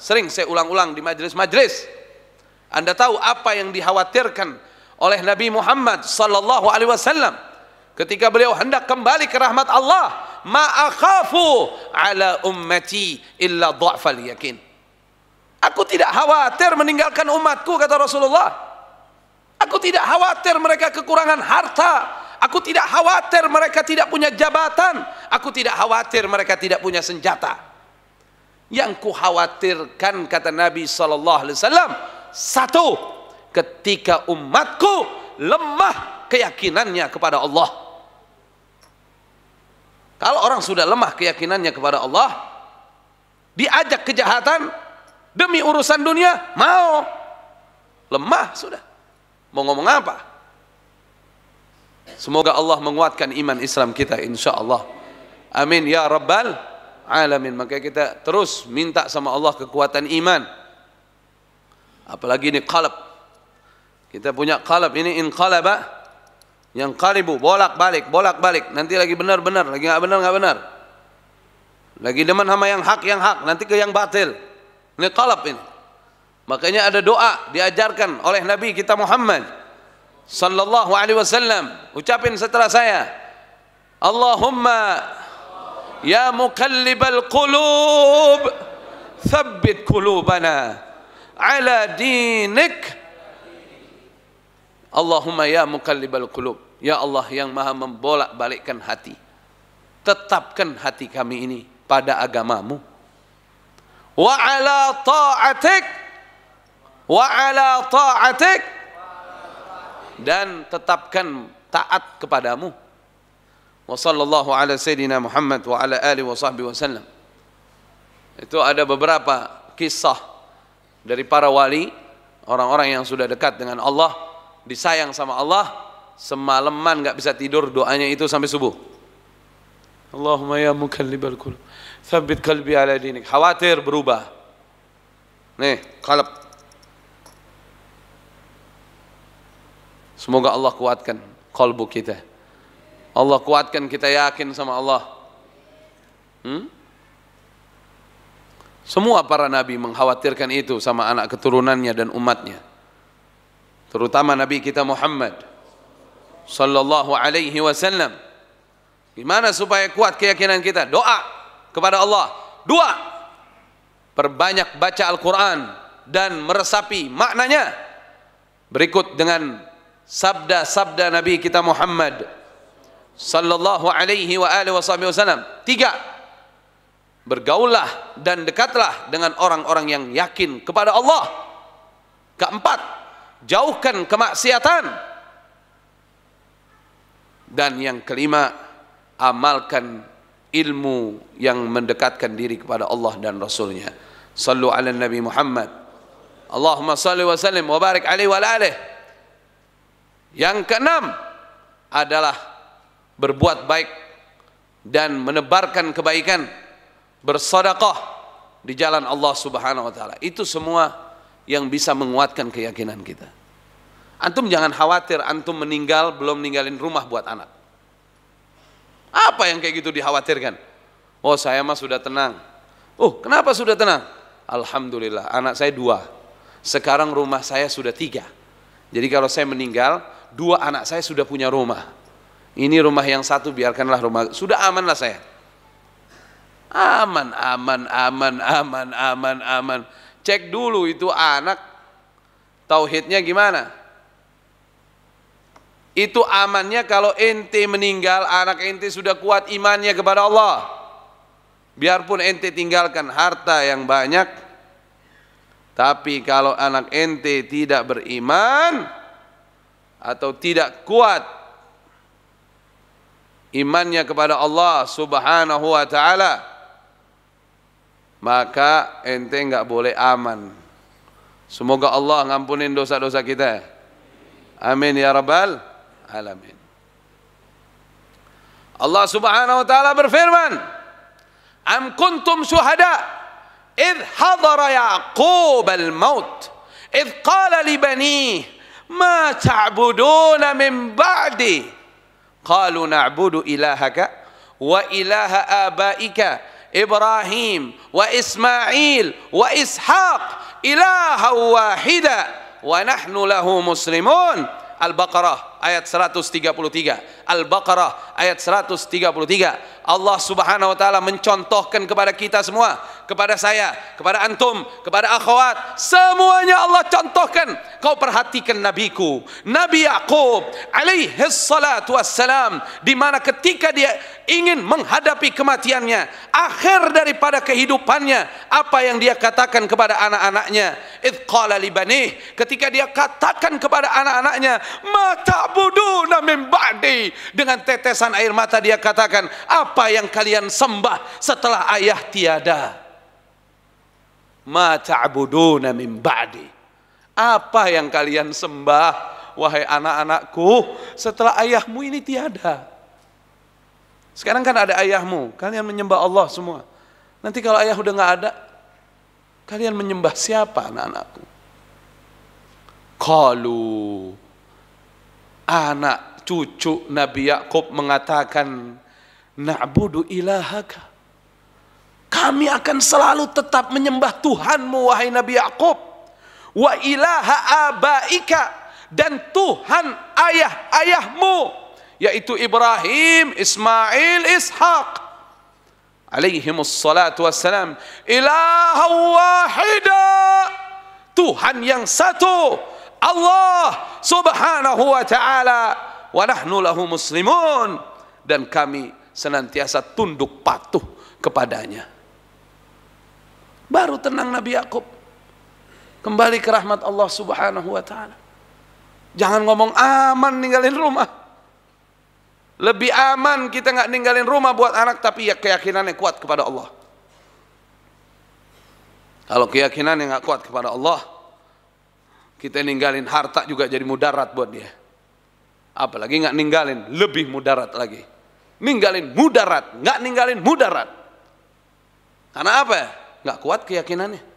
Sering saya ulang-ulang di majelis-majelis. Anda tahu apa yang dikhawatirkan oleh Nabi Muhammad sallallahu alaihi wasallam ketika beliau hendak kembali ke rahmat Allah, ma akhafu ala ummati illa dha'fal yakin. Aku tidak khawatir meninggalkan umatku kata Rasulullah. Aku tidak khawatir mereka kekurangan harta, aku tidak khawatir mereka tidak punya jabatan, aku tidak khawatir mereka tidak punya senjata. Yang khawatirkan kata Nabi Sallallahu Alaihi Wasallam satu, ketika umatku lemah keyakinannya kepada Allah. Kalau orang sudah lemah keyakinannya kepada Allah, diajak kejahatan demi urusan dunia mau lemah sudah. Mau ngomong apa? Semoga Allah menguatkan iman Islam kita insya Allah. Amin ya Rabbal alamin. Maka kita terus minta sama Allah kekuatan iman. Apalagi ini qalb. Kita punya qalb ini in qalaba yang kalibu bolak-balik, bolak-balik. Nanti lagi benar-benar, lagi nggak benar nggak benar. Lagi demen sama yang hak, yang hak, nanti ke yang batil. Ini qalb ini. Makanya ada doa diajarkan oleh Nabi kita Muhammad sallallahu alaihi wasallam. Ucapin setelah saya. Allahumma يا مقلب القلوب ثبت قلوبنا على دينك Allahumma ya mukallibal qulub ya Allah yang maha membolak-balikkan hati tetapkan hati kami ini pada agamamu wa ala ta'atik wa ala ta'atik dan tetapkan taat kepadamu wa sallallahu ala sayyidina Muhammad wa ala alihi wa Itu ada beberapa kisah dari para wali, orang-orang yang sudah dekat dengan Allah, disayang sama Allah, semalaman nggak bisa tidur doanya itu sampai subuh. Allahumma ya mukallibal qulub, tsabbit qalbi ala dinik. Khawatir berubah. Nih, kalap. Semoga Allah kuatkan kalbu kita. Allah kuatkan kita yakin sama Allah. Hmm? Semua para nabi mengkhawatirkan itu sama anak keturunannya dan umatnya. Terutama nabi kita Muhammad sallallahu alaihi wasallam. Gimana supaya kuat keyakinan kita? Doa kepada Allah. Dua, perbanyak baca Al-Quran dan meresapi maknanya. Berikut dengan sabda-sabda Nabi kita Muhammad sallallahu alaihi wa alihi wasallam. Tiga, bergaullah dan dekatlah dengan orang-orang yang yakin kepada Allah. Keempat, jauhkan kemaksiatan. Dan yang kelima, amalkan ilmu yang mendekatkan diri kepada Allah dan Rasulnya. Sallu ala Nabi Muhammad. Allahumma salli wa sallim wa barik alaihi wa alihi. Yang keenam adalah berbuat baik dan menebarkan kebaikan, bersodakoh di jalan Allah Subhanahu wa taala. Itu semua yang bisa menguatkan keyakinan kita. Antum jangan khawatir antum meninggal belum ninggalin rumah buat anak. Apa yang kayak gitu dikhawatirkan? Oh saya mah sudah tenang. Oh kenapa sudah tenang? Alhamdulillah anak saya dua. Sekarang rumah saya sudah tiga. Jadi kalau saya meninggal dua anak saya sudah punya rumah. Ini rumah yang satu biarkanlah rumah. Sudah aman lah saya. Aman, aman, aman, aman, aman, aman. Cek dulu itu anak tauhidnya gimana. Itu amannya kalau ente meninggal, anak ente sudah kuat imannya kepada Allah. Biarpun ente tinggalkan harta yang banyak, tapi kalau anak ente tidak beriman atau tidak kuat imannya kepada Allah Subhanahu wa taala maka ente enggak boleh aman. Semoga Allah ngampunin dosa-dosa kita. Amin ya rabbal alamin. Allah Subhanahu wa taala berfirman, "Am kuntum syuhada إذ حضر maut الموت إذ قال لبنيه ما تعبدون Qalu na'budu ilahaka wa ilaha abaika Ibrahim wa Ismail wa Ishaq ilaha wahida wa nahnu lahu muslimun. Al-Baqarah ayat 133. Al-Baqarah ayat 133. Allah Subhanahu wa taala mencontohkan kepada kita semua, kepada saya, kepada antum, kepada akhwat, semuanya Allah contohkan Kau perhatikan nabiku, Nabi Yakub alaihi salatu wassalam di mana ketika dia ingin menghadapi kematiannya, akhir daripada kehidupannya, apa yang dia katakan kepada anak-anaknya? Id qala ketika dia katakan kepada anak-anaknya, mata buduna min ba'di dengan tetesan air mata dia katakan, apa yang kalian sembah setelah ayah tiada? ma ta'buduna min ba'di apa yang kalian sembah, wahai anak-anakku, setelah ayahmu ini tiada. Sekarang kan ada ayahmu, kalian menyembah Allah semua. Nanti kalau ayah udah nggak ada, kalian menyembah siapa anak-anakku? Kalu anak cucu Nabi Yakub mengatakan, Na'budu ilahaka. Kami akan selalu tetap menyembah Tuhanmu, wahai Nabi Yakub wa ilaha abaika dan Tuhan ayah-ayahmu yaitu Ibrahim, Ismail, Ishaq alaihimus salatu wassalam ilaha wahida Tuhan yang satu Allah subhanahu wa ta'ala wa nahnu lahu muslimun dan kami senantiasa tunduk patuh kepadanya baru tenang Nabi Yakub kembali ke rahmat Allah Subhanahu wa taala. Jangan ngomong aman ninggalin rumah. Lebih aman kita nggak ninggalin rumah buat anak tapi ya keyakinannya kuat kepada Allah. Kalau yang nggak kuat kepada Allah, kita ninggalin harta juga jadi mudarat buat dia. Apalagi nggak ninggalin, lebih mudarat lagi. Ninggalin mudarat, nggak ninggalin mudarat. Karena apa? Ya? Nggak kuat keyakinannya.